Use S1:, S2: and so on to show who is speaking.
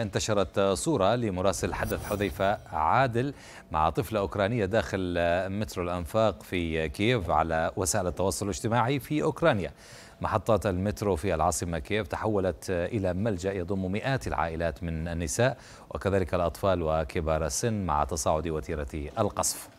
S1: انتشرت صورة لمراسل حدث حذيفة عادل مع طفلة أوكرانية داخل مترو الأنفاق في كييف على وسائل التواصل الاجتماعي في أوكرانيا محطات المترو في العاصمة كييف تحولت إلى ملجأ يضم مئات العائلات من النساء وكذلك الأطفال وكبار السن مع تصاعد وتيرة القصف